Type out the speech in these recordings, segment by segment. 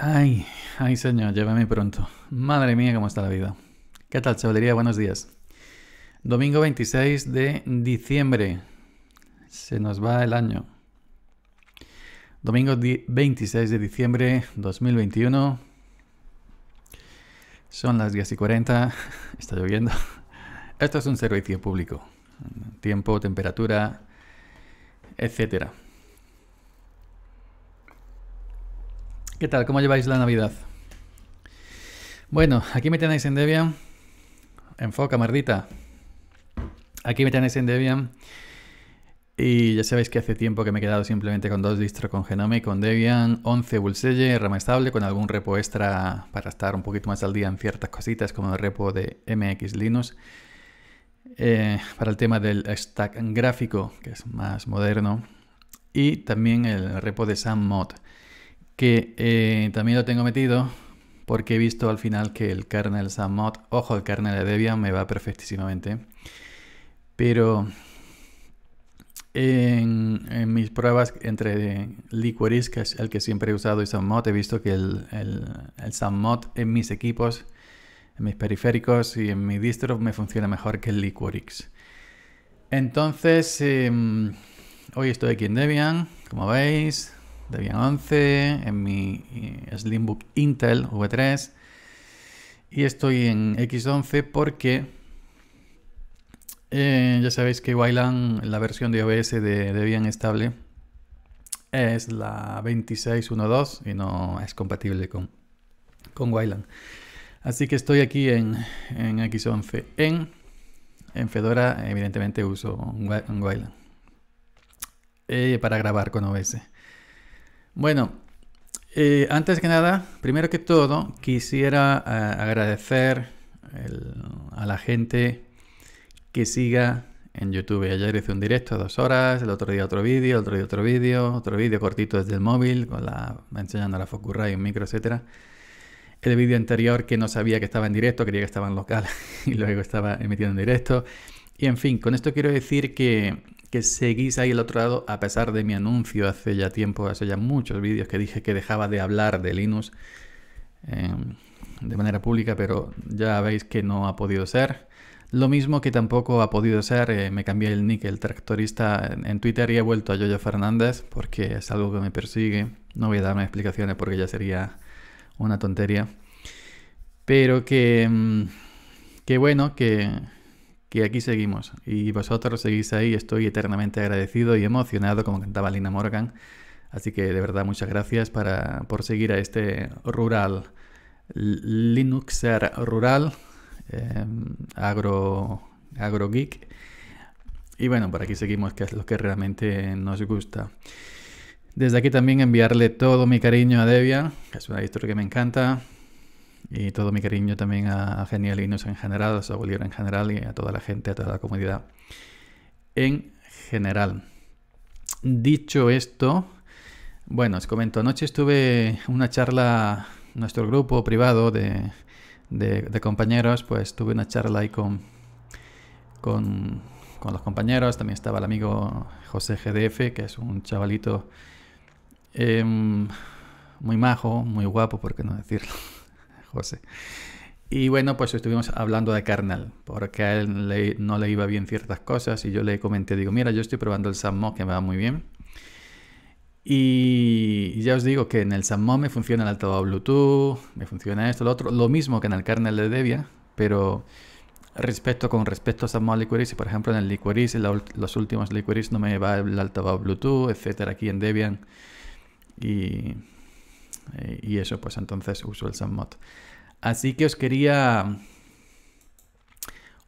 Ay, ay señor, llévame pronto. Madre mía, cómo está la vida. ¿Qué tal, chavalería? Buenos días. Domingo 26 de diciembre. Se nos va el año. Domingo 26 de diciembre 2021. Son las 10 y 40. Está lloviendo. Esto es un servicio público. Tiempo, temperatura, etcétera. ¿Qué tal? ¿Cómo lleváis la Navidad? Bueno, aquí me tenéis en Debian. Enfoca, mardita. Aquí me tenéis en Debian. Y ya sabéis que hace tiempo que me he quedado simplemente con dos distros con Genome, con Debian, 11 Bullseye, rama estable, con algún repo extra para estar un poquito más al día en ciertas cositas, como el repo de MX Linux. Eh, para el tema del stack gráfico, que es más moderno. Y también el repo de SamMod que eh, también lo tengo metido porque he visto al final que el kernel SAMMOD, ojo, el kernel de Debian me va perfectísimamente, pero en, mis pruebas entre Liquorix que es el que siempre he usado, y SAMMOD, he visto que el, el, en mis equipos, en mis periféricos y en mi distro me funciona mejor que el Liquorix. Entonces, em, hoy estoy aquí en Debian, como veis, Debian 11, en mi eh, Slimbook Intel V3 y estoy en X11 porque eh, ya sabéis que Wayland, la versión de OBS de Debian estable, es la 26.1.2 y no es compatible con, con Wayland. Así que estoy aquí en, X11. En, en, Fedora, evidentemente, uso Wayland eh, para grabar con OBS. Bueno, eh, antes que nada, primero que todo, quisiera eh, agradecer a la gente que siga en YouTube. Ayer hice un directo de dos horas, el otro día otro vídeo, otro día otro vídeo, otro vídeo cortito desde el móvil, con la, enseñando la y un micro, etcétera. El vídeo anterior que no sabía que estaba en directo, creía que estaba en local y luego estaba emitiendo en directo. Y en fin, con esto quiero decir que que seguís ahí el otro lado a pesar de mi anuncio hace ya tiempo, hace ya muchos vídeos que dije que dejaba de hablar de Linux em, de manera pública, pero ya veis que no ha podido ser. Lo mismo que tampoco ha podido ser, eh, me cambié el nick, el tractorista en, Twitter y he vuelto a Yoyo Fernández porque es algo que me persigue. No voy a darme explicaciones porque ya sería una tontería. Pero que, em, que bueno, que, que aquí seguimos y vosotros seguís ahí. Estoy eternamente agradecido y emocionado, como cantaba Lina Morgan. Así que de verdad, muchas gracias para, por seguir a este rural, Linuxer rural, eh, agro, agro geek. Y bueno, por aquí seguimos, que es lo que realmente nos gusta. Desde aquí también enviarle todo mi cariño a Devia, que es una historia que me encanta. Y todo mi cariño también a Genial en general, a Bolivia en general y a toda la gente, a toda la comunidad en general. Dicho esto, bueno, os comento, anoche estuve una charla, nuestro grupo privado de, de, compañeros, pues tuve una charla ahí con, con, los compañeros, también estaba el amigo José GDF, que es un chavalito em, muy majo, muy guapo, por qué no decirlo. Y bueno, pues estuvimos hablando de Kernel, porque a él no le iba bien ciertas cosas y yo le comenté, digo, mira, yo estoy probando el Sammo que me va muy bien. Y ya os digo que en el Sammo me funciona el altavoz Bluetooth, me funciona esto, lo otro, lo mismo que en el kernel de Debian, pero respecto con respecto a Sammo y por ejemplo en el Liquoris, en los últimos Liquoris no me va el altavoz Bluetooth, etcétera, aquí en Debian. Y, y eso, pues entonces uso el Sammot. Así que os quería.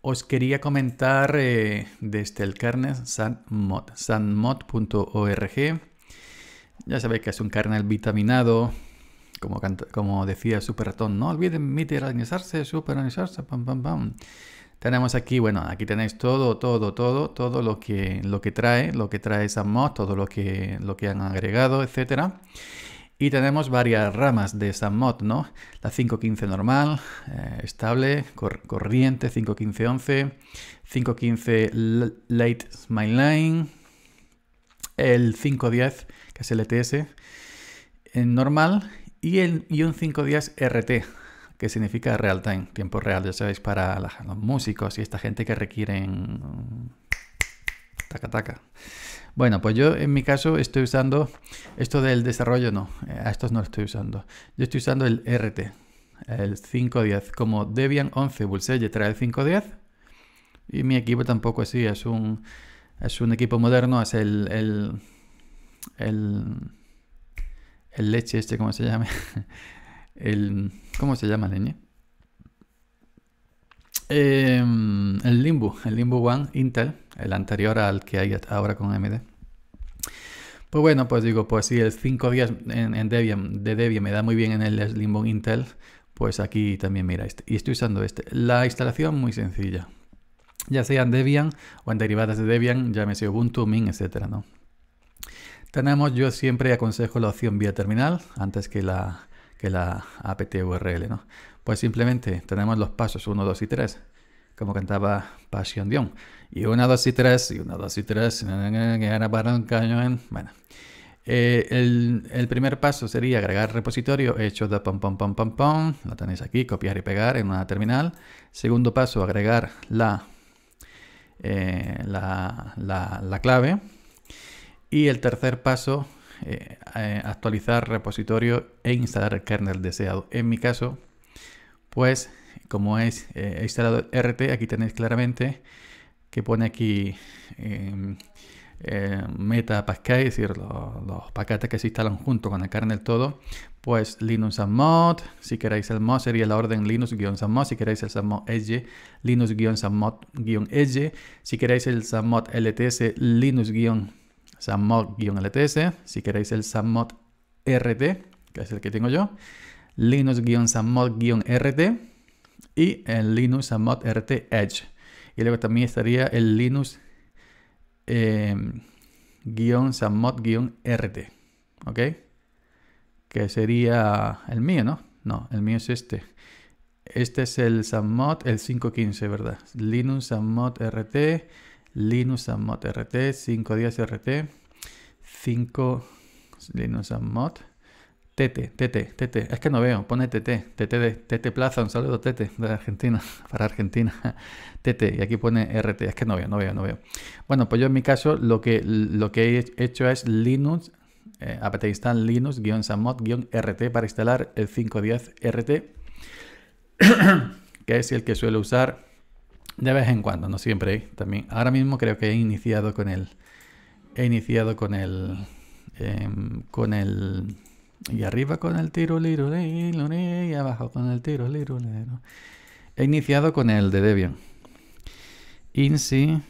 Os quería comentar desde eh, el carnet SandMod, sandmod.org. Ya sabéis que es un kernel vitaminado, como, como decía Super Ratón. No olviden super superanizarse, pam, pam, pam. Tenemos aquí, bueno, aquí tenéis todo, todo, todo, todo lo que, lo que trae, lo que trae SandMod, todo lo que, lo que han agregado, etcétera. Y tenemos varias ramas de esa mod, ¿no? La 515 normal, eh, estable, corriente corriente, 51511, 515 late smile line, el 510, que es el ETS, eh, normal, y, el, y un 510 RT, que significa real time, tiempo real, ya sabéis, para los músicos y esta gente que requieren Taca, taca. Bueno, pues yo en mi caso estoy usando esto del desarrollo, no, eh, a estos no lo estoy usando. Yo estoy usando el RT, el 510, como Debian 11 Bullseye trae el 510 y mi equipo tampoco así, es un, es un equipo moderno, es el, el, el, leche este, ¿cómo se llama? el, ¿Cómo se llama leñe? Em, el Limbo, el Limbo One Intel, el anterior al que hay ahora con AMD. Pues bueno, pues digo, pues si el 5 días en, Debian, de Debian me da muy bien en el Limbo Intel, pues aquí también mira Y estoy usando este. La instalación muy sencilla. Ya sea en Debian o en derivadas de Debian, llámese Ubuntu, Mint, etcétera, Tenemos, yo siempre aconsejo la opción vía terminal antes que la, que la apt URL, ¿no? Pues simplemente tenemos los pasos 1, 2 y 3, como cantaba Passion Dion. Y 1, 2 y 3, y 1, 2 y 3, bueno. Eh, el, el, primer paso sería agregar repositorio hecho de pom pom pom pom Lo tenéis aquí, copiar y pegar en una terminal. Segundo paso, agregar la, eh, la, clave. Y el tercer paso, eh, eh, actualizar repositorio e instalar el kernel deseado. En mi caso, pues como es eh, instalado RT, aquí tenéis claramente que pone aquí em, em, meta Pascal, es decir, los, paquetes que se instalan junto con la kernel todo, pues Linux mod si queréis el mod sería la orden linux sammod si queréis el Sammod Edge, linux sammod edge si queréis el Sammod LTS, linux sammod lts si queréis el Sammod RT, que es el que tengo yo, linux samod rt y el linux samod rt edge. Y luego también estaría el linux samod rt ok que sería el mío no no el mío es este este es el samod el 515 verdad linux samod rt linux samod rt 510 rt 5 linux samod Tete, Tete, Tete. Es que no veo. Pone Tete, Tete de Tete Plaza. Un saludo, Tete, de Argentina, para Argentina. Tete, y aquí pone RT. Es que no veo, no veo, no veo. Bueno, pues yo en mi caso lo que, lo que he hecho es Linux, eh, Linux, linux-samod-rt para instalar el 510 RT, que es el que suelo usar de vez en cuando, no siempre. ¿eh? También ahora mismo creo que he iniciado con el. He iniciado con el. Em, con el y arriba con el tiro y abajo con el tiro He iniciado con el de Debian. INSI-S.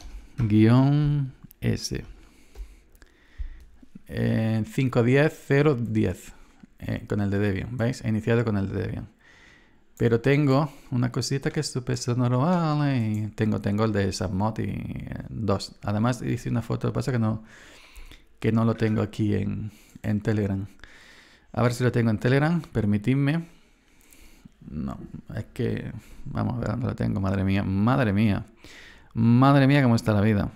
Eh, 510.010 eh, con el de Debian, ¿veis? He iniciado con el de Debian. Pero tengo una cosita que es súper sonoro, vale. Tengo, tengo el de Submod y eh, dos. Además hice una foto, pasa que no, que no lo tengo aquí en, en Telegram. A ver si lo tengo en Telegram, permitidme. No, es que. Vamos a ver No lo tengo, madre mía, madre mía. Madre mía, cómo está la vida.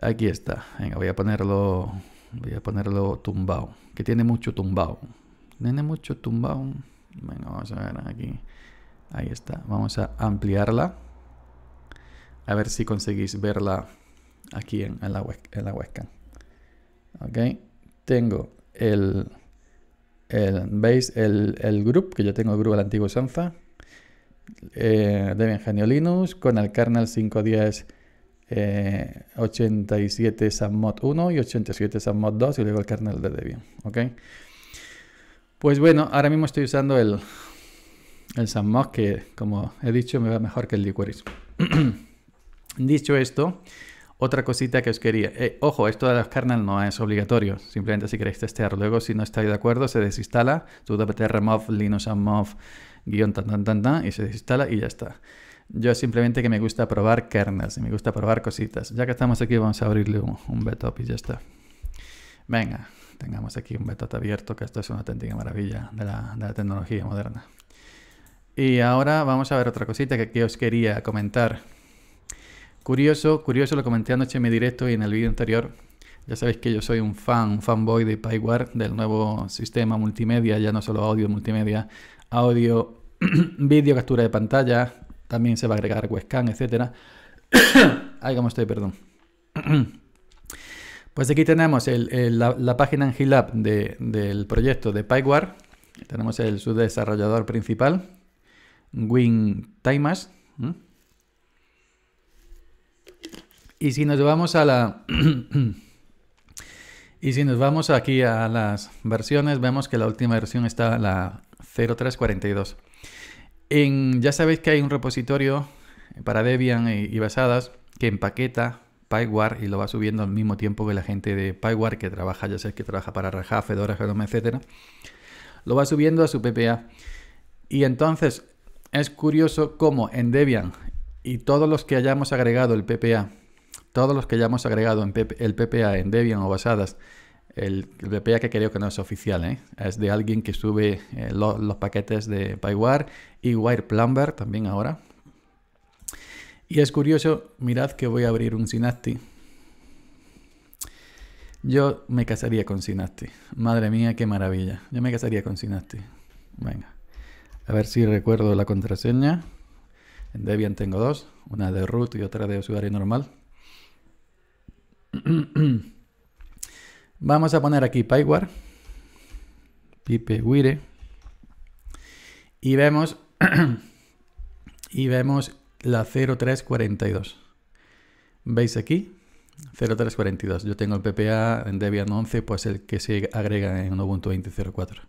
Aquí está. Venga, voy a ponerlo. Voy a ponerlo tumbado. Que tiene mucho tumbado. Tiene mucho tumbado. Venga, vamos a ver aquí. Ahí está. Vamos a ampliarla. A ver si conseguís verla aquí en, la, en la webcam. Ok. Tengo el, ¿veis? El, el group, que yo tengo el grupo del antiguo Sanza, eh, de Linux, con el kernel 510 eh, 87 SAMMOD 1 y 87 sanmod 2 y luego el kernel de Debian, ¿ok? Pues bueno, ahora mismo estoy usando el, el SAMMOD que, como he dicho, me va mejor que el Liquoris. Dicho esto, otra cosita que os quería. Eh, ojo, esto de los kernels no es obligatorio. Simplemente si queréis testear. Luego, si no estáis de acuerdo, se desinstala. sudopt remove linux mov guión tan tan tan tan y se desinstala y ya está. Yo simplemente que me gusta probar kernels y me gusta probar cositas. Ya que estamos aquí, vamos a abrirle un, un betop y ya está. Venga, tengamos aquí un beta abierto, que esto es una auténtica maravilla de la, tecnología moderna. Y ahora vamos a ver otra cosita que, que os quería comentar. Curioso, curioso, lo comenté anoche en mi directo y en el vídeo anterior. Ya sabéis que yo soy un fan, un fanboy de PyWare, del nuevo sistema multimedia, ya no solo audio multimedia, audio, vídeo, captura de pantalla, también se va a agregar webcam, etc. Ahí como estoy, perdón. pues aquí tenemos la, página en GitLab del proyecto de PyWare. Tenemos el desarrollador principal, Win Timers, y si nos vamos a la... y si nos vamos aquí a las versiones, vemos que la última versión está la 0342. En, ya sabéis que hay un repositorio para Debian y, basadas que empaqueta PyWare y lo va subiendo al mismo tiempo que la gente de PyWare que trabaja, ya sé que trabaja para Raja, Fedora, Genome, etcétera, lo va subiendo a su PPA. Y entonces es curioso cómo en Debian y todos los que hayamos agregado el PPA todos los que ya hemos agregado en el PPA en Debian o basadas, el, PPA que creo que no es oficial, ¿eh? es de alguien que sube eh, los paquetes de PyWire y WirePlumber también ahora. Y es curioso, mirad que voy a abrir un Synaptic. Yo me casaría con Synaptic. Madre mía, qué maravilla. Yo me casaría con Synaptic. Venga. A ver si recuerdo la contraseña. En Debian tengo dos, una de root y otra de usuario normal. Vamos a poner aquí PyWare, PipeWire y vemos, y vemos la 0342. ¿Veis aquí? 0342. Yo tengo el PPA en Debian 11, pues el que se agrega en Ubuntu 20.04.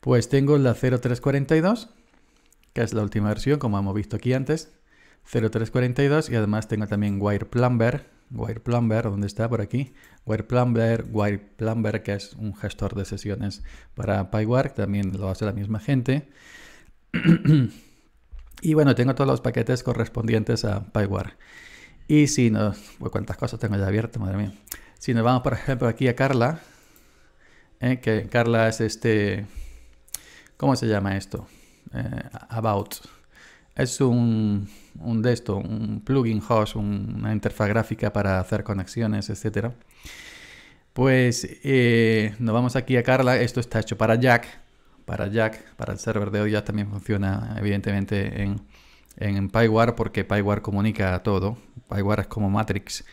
Pues tengo la 0342, que es la última versión, como hemos visto aquí antes. 0342 y además tengo también Wire Wireplumber ¿dónde está? Por aquí. Wireplumber Wireplumber que es un gestor de sesiones para PyWare, también lo hace la misma gente. y bueno, tengo todos los paquetes correspondientes a PyWare. Y si nos... Pues, cuántas cosas tengo ya abiertas, madre mía. Si nos vamos, por ejemplo, aquí a Carla, eh, que Carla es este... ¿Cómo se llama esto? Eh, about. Es un un desktop, un plugin host, una interfaz gráfica para hacer conexiones, etcétera. Pues eh, nos vamos aquí a Carla. Esto está hecho para Jack, para Jack, para el server de ya también funciona evidentemente en, en PyWare porque PyWare comunica todo. PyWare es como Matrix.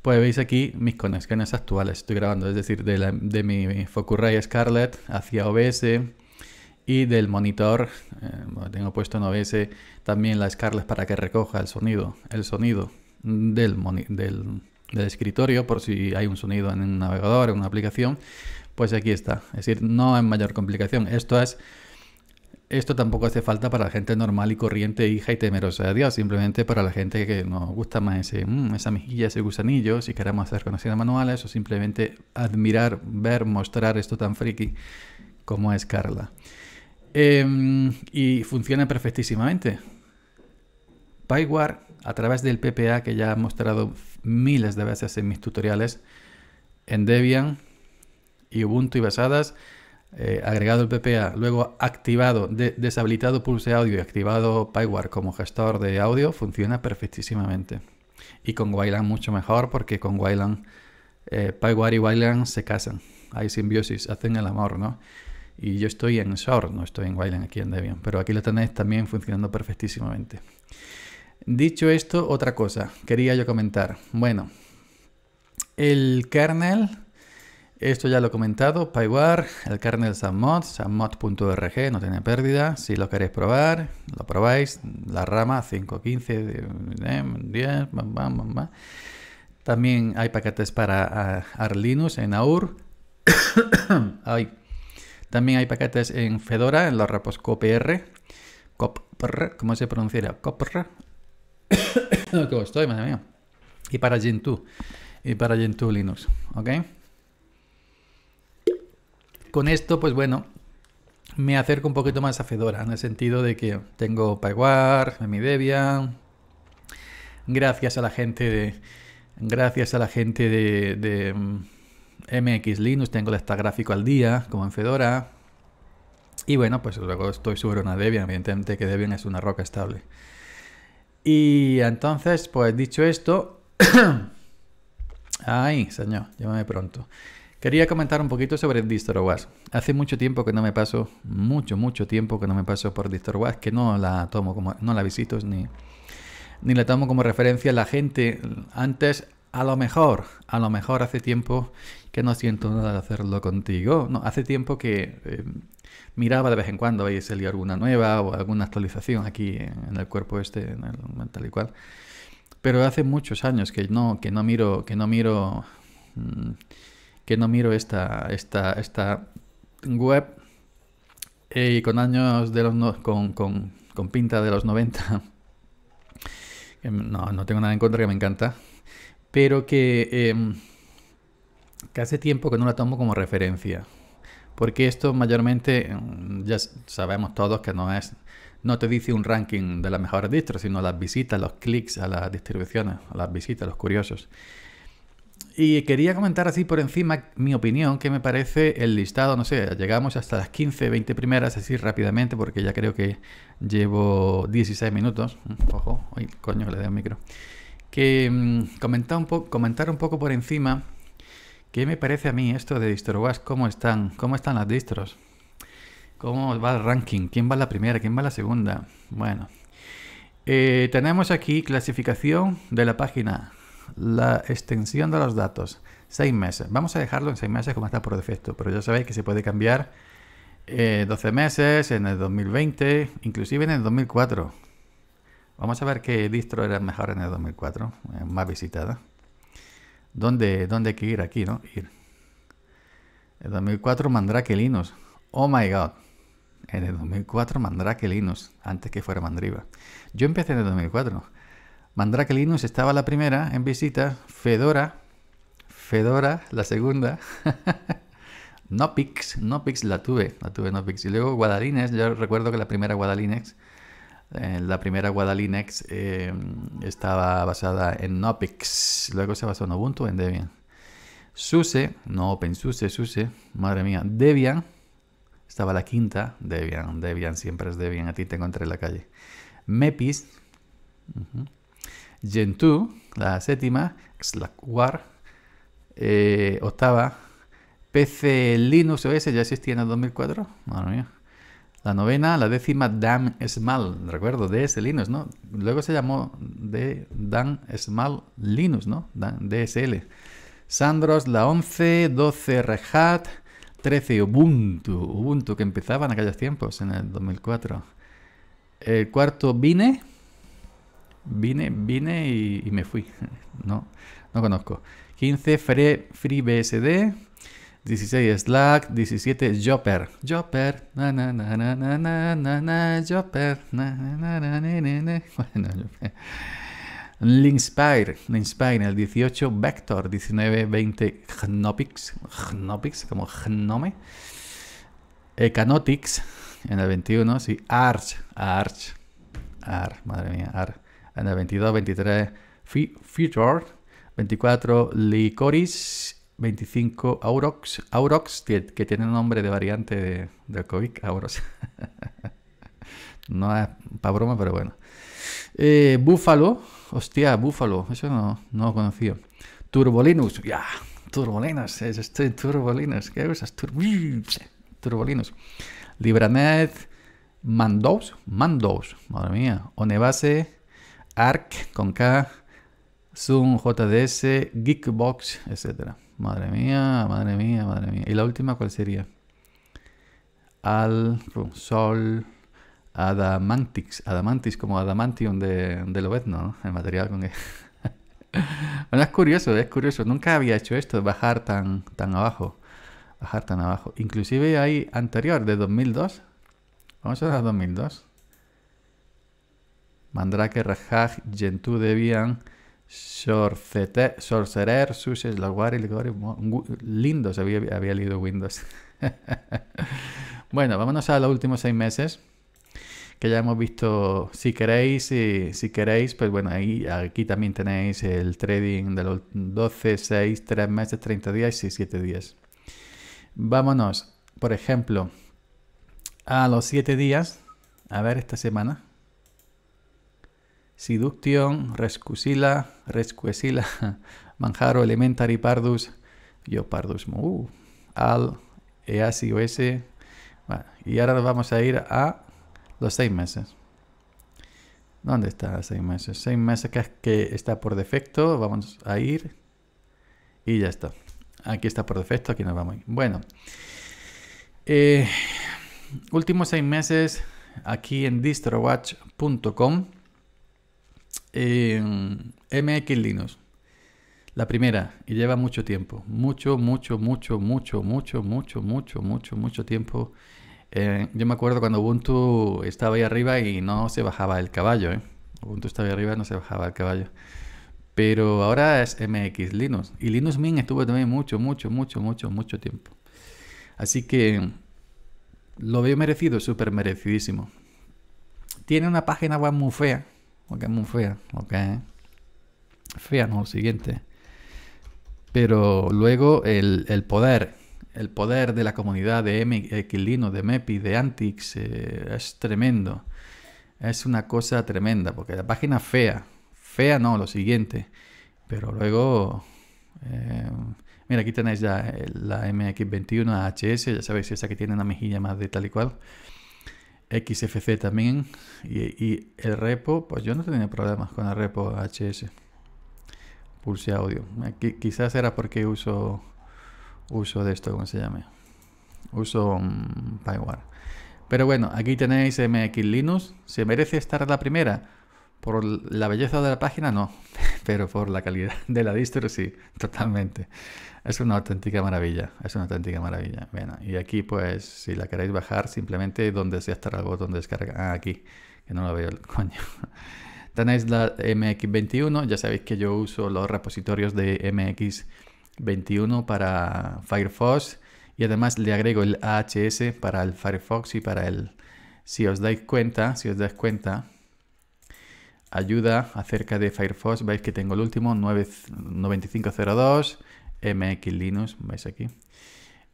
Pues veis aquí mis conexiones actuales. Estoy grabando, es decir, de, de mi Focusrite Scarlett hacia OBS, y del monitor, eh, tengo puesto en OBS también las carlas para que recoja el sonido, el sonido del, del, escritorio por si hay un sonido en un navegador, en una aplicación, pues aquí está. Es decir, no es mayor complicación. Esto es esto tampoco hace falta para la gente normal y corriente, hija y temerosa de Dios, simplemente para la gente que nos gusta más ese, mm, esa mejilla, ese gusanillo, si queremos hacer conexiones manuales o simplemente admirar, ver, mostrar esto tan friki como es Carla. Em, y funciona perfectísimamente. PyWAR, a través del PPA que ya he mostrado miles de veces en mis tutoriales, en Debian y Ubuntu y basadas, eh, agregado el PPA, luego activado, deshabilitado Pulse Audio y activado PyWAR como gestor de audio, funciona perfectísimamente. Y con Wayland mucho mejor porque con Wayland, eh, y Wayland se casan, hay simbiosis, hacen el amor, ¿no? Y yo estoy en Shore, no estoy en Wayland, aquí en Debian, pero aquí lo tenéis también funcionando perfectísimamente. Dicho esto, otra cosa quería yo comentar. Bueno, el kernel, esto ya lo he comentado, PyWar, el kernel submod, submod.org, no tiene pérdida. Si lo queréis probar, lo probáis. La rama 515, 10, También hay paquetes para ah, Arlinux en AUR. Hay... También hay paquetes en Fedora, en los repos copr, copr ¿cómo se pronunciará? copr. no, estoy, madre mía? Y para Gentoo, y para Gentoo Linux, ¿ok? Con esto, pues bueno, me acerco un poquito más a Fedora, en el sentido de que tengo PyWare, mi Debian, gracias a la gente de... Gracias a la gente de MX Linux, tengo la está gráfico al día, como en Fedora. Y bueno, pues luego estoy sobre una Debian, evidentemente que Debian es una roca estable. Y entonces, pues dicho esto... Ay, señor, llámame pronto. Quería comentar un poquito sobre DistroWatch. Hace mucho tiempo que no me paso, mucho, mucho tiempo que no me paso por DistroWatch, que no la tomo como, no la visito ni, ni la tomo como referencia. La gente antes, a lo mejor, a lo mejor hace tiempo que no siento nada de hacerlo contigo. No, hace tiempo que eh, miraba de vez en cuando y salía alguna nueva o alguna actualización aquí en el cuerpo este, en el, tal y cual. Pero hace muchos años que no, que no miro, que no miro, mm, que no miro esta, esta, esta web eh, y con años de los con, pinta de los 90 no, no tengo nada en contra que me encanta, pero que em, que hace tiempo que no la tomo como referencia. Porque esto mayormente, mm, ya sabemos todos que no es, no te dice un ranking de las mejores distros, sino las visitas, los clics a las distribuciones, a las visitas, a los curiosos. Y quería comentar así por encima mi opinión, que me parece el listado, no sé, llegamos hasta las 15, 20 primeras, así rápidamente, porque ya creo que llevo 16 minutos. Mm, ojo, ay, coño, le doy el micro. Que mm, comentar, un comentar un poco por encima ¿Qué me parece a mí esto de DistroWash? ¿Cómo están? ¿Cómo están las distros? ¿Cómo va el ranking? ¿Quién va la primera? ¿Quién va la segunda? Bueno. Eh, tenemos aquí clasificación de la página. La extensión de los datos. Seis meses. Vamos a dejarlo en seis meses como está por defecto. Pero ya sabéis que se puede cambiar 12 eh, meses, en el 2020, inclusive en el 2004. Vamos a ver qué distro era mejor en el 2004, eh, más visitada. ¿Dónde, hay que ir? Aquí, ¿no? Ir. El 2004 Mandrake Linus. Oh my god. En el 2004 Mandrake Linus, antes que fuera Mandriva. Yo empecé en el 2004. Mandrake Linus estaba la primera en visita, Fedora, Fedora la segunda, no no Pix la tuve, la tuve Nopix. Y luego Guadalines, yo recuerdo que la primera Guadalinex eh, la primera Guadalinex, eh, estaba basada en Nopix, luego se basó en Ubuntu, en Debian. SUSE, no OpenSUSE, SUSE, madre mía, Debian, estaba la quinta, Debian, Debian, siempre es Debian, a ti te encontré en la calle. Mepis, Gentoo, la séptima, Slackware, eh, octava, PC Linux OS, ya existía en el 2004, madre mía. La novena, la décima, Dan Small, recuerdo, DS Linux, ¿no? Luego se llamó de Dan Small Linux, ¿no? Dan, DSL. Sandros, la 11, 12 Rehat. Hat, 13 Ubuntu, Ubuntu que empezaba en aquellos tiempos, en el 2004. El cuarto, Vine. Vine, vine y, me fui. no, no conozco. 15 FreeBSD. 16 Slack, 17 Jopper. Jopper, na na na na na na Linspire, el 18 Vector, 19, 20 Gnopics, Gnopics, como Gnome. Ecanotix en el 21, sí. Arch, Arch, Arch, madre mía, Arch. En el 22, 23 Future, 24 Licoris 25 Aurox, Aurox que tiene nombre de variante de, de COVID, Aurox. no es para broma, pero bueno. Eh, Búfalo, hostia, Búfalo, eso no, no lo conocía. Turbolinus, ya, yeah. Turbolinus, es este Turbolinus, ¿qué usas? Turbolinus. Libranet, Mandos, Mandos, madre mía. Onebase, Arc con K, Zoom JDS, Geekbox, etcétera. Madre mía, madre mía, madre mía. ¿Y la última cuál sería? Al, Sol, Adamantix, Adamantix, como Adamantium de, de Lobezno, ¿no? El material con que... bueno, es curioso, es curioso. Nunca había hecho esto, bajar tan, tan abajo. Bajar tan abajo. Inclusive hay anterior, de 2002. Vamos a ver a 2002. Mandrake, Rajaj, Gentú, Debian... Sorcerer, Sushes, Laguari, Lindos, había, leído Windows. bueno, vámonos a los últimos seis meses que ya hemos visto si queréis y si queréis pues bueno ahí aquí también tenéis el trading de los 12 6 3 meses 30 días y 7 días vámonos por ejemplo a los 7 días a ver esta semana Seduction, Rescusila, Rescuesila, Manjaro, Elementary, Pardus, yo Pardus, uh, Al, Easi, Bueno, y ahora vamos a ir a los seis meses. ¿Dónde está seis meses? Seis meses que está por defecto. Vamos a ir. Y ya está. Aquí está por defecto. Aquí nos vamos. Bueno. Eh, últimos seis meses aquí en distrowatch.com. MX Linux. La primera, y lleva mucho tiempo, mucho, mucho, mucho, mucho, mucho, mucho, mucho, mucho, mucho tiempo. yo me acuerdo cuando Ubuntu estaba ahí arriba y no se bajaba el caballo, Ubuntu estaba ahí arriba y no se bajaba el caballo. Pero ahora es MX Linux. Y Linux Mint estuvo también mucho, mucho, mucho, mucho, mucho tiempo. Así que lo veo merecido, súper merecidísimo. Tiene una página web muy fea, o es muy fea, ok fea, no, lo siguiente. Pero luego el, poder, el poder de la comunidad de Equilino, eh, de Mepi, de Antix, eh, es tremendo. Es una cosa tremenda, porque la página fea, fea no, lo siguiente. Pero luego, eh, mira, aquí tenéis ya la MX21 HS, ya sabéis, esa que tiene una mejilla más de tal y cual. XFC también. Y, el repo, pues yo no tenía problemas con el repo HS. Pulse audio. Eh, quizás era porque uso, uso de esto, ¿cómo se llama? Uso um, Pero bueno, aquí tenéis MX Linux. ¿Se merece estar la primera? Por la belleza de la página no, pero por la calidad de la distro sí, totalmente. Es una auténtica maravilla, es una auténtica maravilla. Bueno, y aquí pues si la queréis bajar, simplemente donde se estará el botón de descarga. Ah, aquí, que no lo veo el coño. Tenéis la MX21, ya sabéis que yo uso los repositorios de MX21 para Firefox y además le agrego el AHS para el Firefox y para el... Si os dais cuenta, si os dais cuenta, ayuda acerca de Firefox, veis que tengo el último 99502 9502 MX Linux, veis aquí.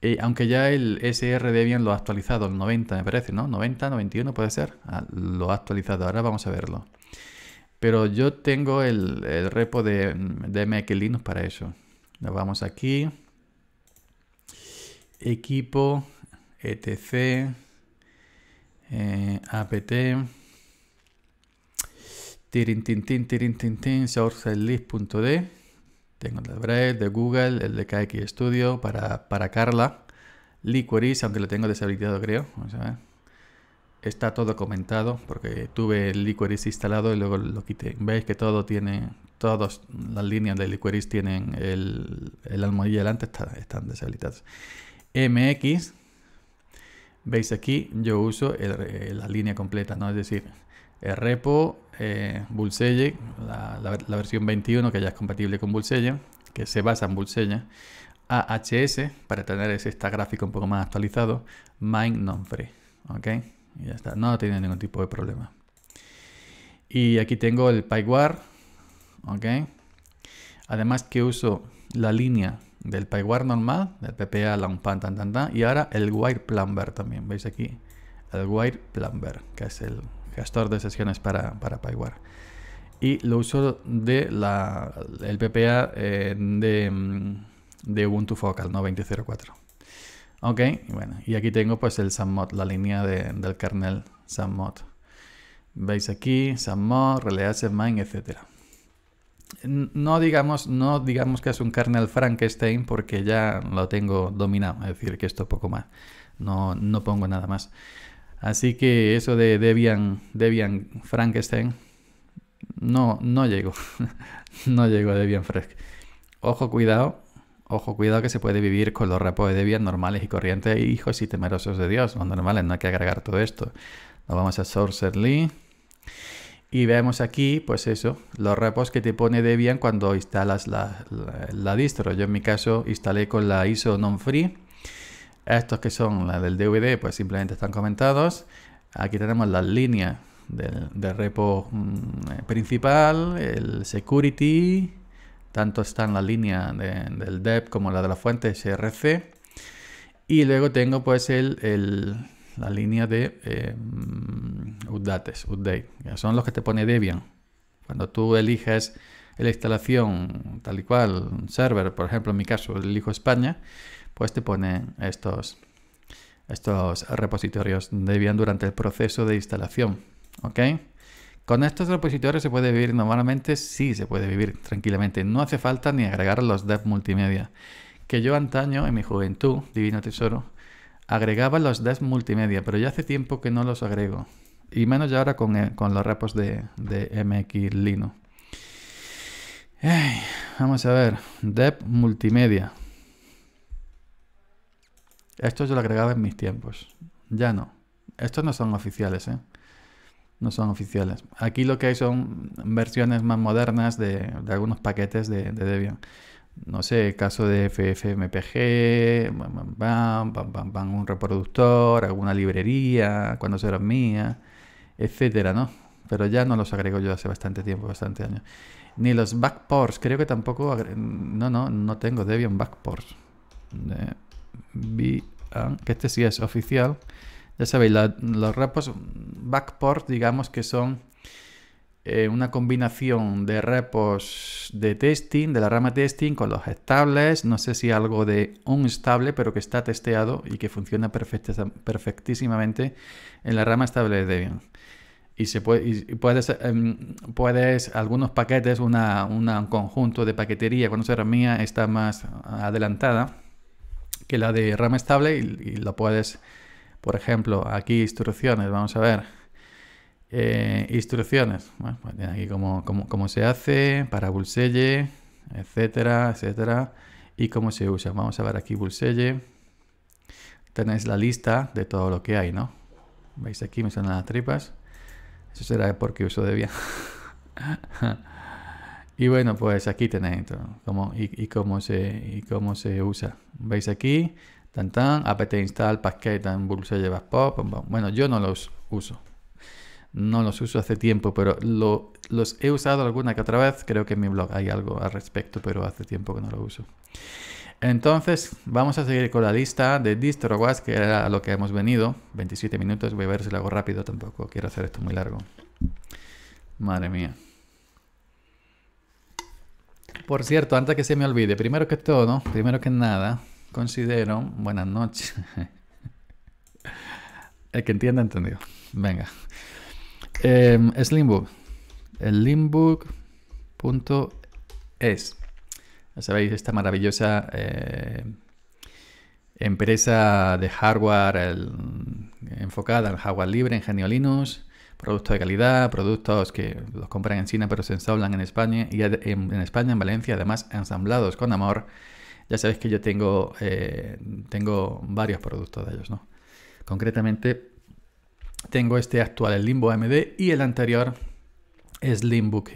Y aunque ya el SR Debian lo ha actualizado, el 90 me parece, ¿no? 90, 91 puede ser. Ah, lo ha actualizado, ahora vamos a verlo. Pero yo tengo el, repo de, de MX Linux para eso. Nos vamos aquí. Equipo, etc, eh, apt tirintintin, sourcelist.de, Tengo el de de Google, el de KX Studio para, para Carla. Liquoris, aunque lo tengo deshabilitado creo. Está todo comentado porque tuve el Liquoris instalado y luego lo quité. Veis que todo tiene, todas las líneas de Liquoris tienen el, el almohadilla delante, está, están deshabilitadas. MX, veis aquí, yo uso la línea completa, ¿no? Es decir, eh, Repo, eh, Bullseye, la, versión 21 que ya es compatible con Bullseye, que se basa en Bullseye, AHS para tener ese esta gráfico un poco más actualizado, Mind Non-Free, ¿ok? Y ya está, no tiene ningún tipo de problema. Y aquí tengo el PyWare, ¿ok? Además que uso la línea del PyWare normal, del PPA, un tan, tan, tan, y ahora el Wire Plumber también, ¿veis aquí? El Wire Plumber, que es el Castor de sesiones para, para PyWare. Y lo uso de la, el PPA eh, de, mm, de, Ubuntu Focal, ¿no? 20.04. Ok, bueno, y aquí tengo pues el SAMMOD, la línea del kernel SAMMOD. Veis aquí, SAMMOD, RelayAccess Main, etc. No digamos, no digamos que es un kernel Frankenstein porque ya lo tengo dominado, es decir, que esto poco más, no, no pongo nada más. Así que eso de Debian, Debian Frankenstein no, no llegó. no llegó a Debian Fresh. Ojo, cuidado. Ojo, cuidado que se puede vivir con los repos de Debian normales y corrientes, hijos y temerosos de Dios. Los normales, no hay que agregar todo esto. Nos vamos a Sourcerly. Y vemos aquí, pues eso, los repos que te pone Debian cuando instalas la, la distro. Yo en mi caso instalé con la ISO non-free estos que son la del DVD, pues simplemente están comentados. Aquí tenemos las líneas de repo mm, eh, principal, el security, tanto están las líneas del dev como la de la fuente src. Y luego tengo pues la línea de eh, mm, updates, update, que son los que te pone Debian. Cuando tú eliges la instalación tal y cual, un server, por ejemplo, en mi caso elijo España, pues te ponen estos, estos repositorios Debian durante el proceso de instalación. ¿Ok? Con estos repositorios se puede vivir normalmente, sí se puede vivir tranquilamente. No hace falta ni agregar los dev multimedia. Que yo antaño, en mi juventud, divino tesoro, agregaba los dev multimedia, pero ya hace tiempo que no los agrego. Y menos ya ahora con, eh, los repos de, de MX Linux. vamos a ver, dev multimedia. Esto yo lo agregaba en mis tiempos. Ya no. Estos no son oficiales, ¿eh? No son oficiales. Aquí lo que hay son versiones más modernas de, algunos paquetes de, Debian. No sé, caso de FFmpg, bam, bam, bam, un reproductor, alguna librería, cuando será mía, etcétera, ¿no? Pero ya no los agrego yo hace bastante tiempo, bastante años. Ni los backports, creo que tampoco. No, no, no tengo Debian backports. Eh, que este sí es oficial. Ya sabéis, los repos backport, digamos que son eh, una combinación de repos de testing, de la rama testing, con los estables, no sé si algo de un estable, pero que está testeado y que funciona perfectísimamente en la rama estable de Debian. Y, se puede, puedes, em, puedes, algunos paquetes, un conjunto de paquetería, cuando se mía está más adelantada que la de rama estable y, lo puedes, por ejemplo, aquí instrucciones, vamos a ver. Eh, instrucciones, pues aquí cómo, se hace, para Bullselle, etcétera, etcétera, y cómo se usa. Vamos a ver aquí Bullselle. Tenéis la lista de todo lo que hay, ¿no? ¿Veis aquí? Me salen las tripas. Eso será porque uso de bien. y bueno, pues aquí tenéis cómo se, y cómo se usa. Veis aquí, tan tan, apt install, pasquet, tan llevas pop. Bueno, yo no los uso. No los uso hace tiempo, pero lo, los he usado alguna que otra vez. Creo que en mi blog hay algo al respecto, pero hace tiempo que no lo uso. Entonces, vamos a seguir con la lista de DistroWatch, que era lo que hemos venido. 27 minutos, voy a ver si lo hago rápido tampoco. Quiero hacer esto muy largo. Madre mía. Por cierto, antes que se me olvide, primero que todo, primero que nada, Considero, buenas noches. El que entienda, entendido. Venga. Eh, em, Slimbook. El Slimbook.es. Ya sabéis, esta maravillosa eh, empresa de hardware enfocada al hardware libre, en Linux, productos de calidad, productos que los compran en China pero se ensamblan en España y en España, en Valencia, además ensamblados con amor ya sabéis que yo tengo, eh, tengo varios productos de ellos, ¿no? Concretamente, tengo este actual, el Limbo AMD, y el anterior es Limbook